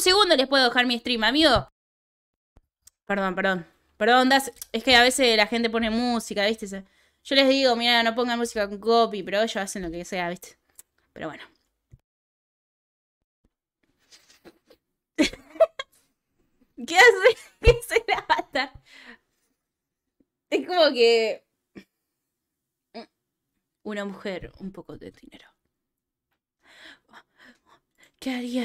segundo les puedo dejar mi stream, amigo. Perdón, perdón. Perdón, das, es que a veces la gente pone música, ¿viste? Yo les digo, mira, no pongan música con copy, pero ellos hacen lo que sea, ¿viste? Pero bueno. ¿Qué hace? ¿Qué hace la Es como que. Mm, una mujer un poco de dinero. ¿Qué haría?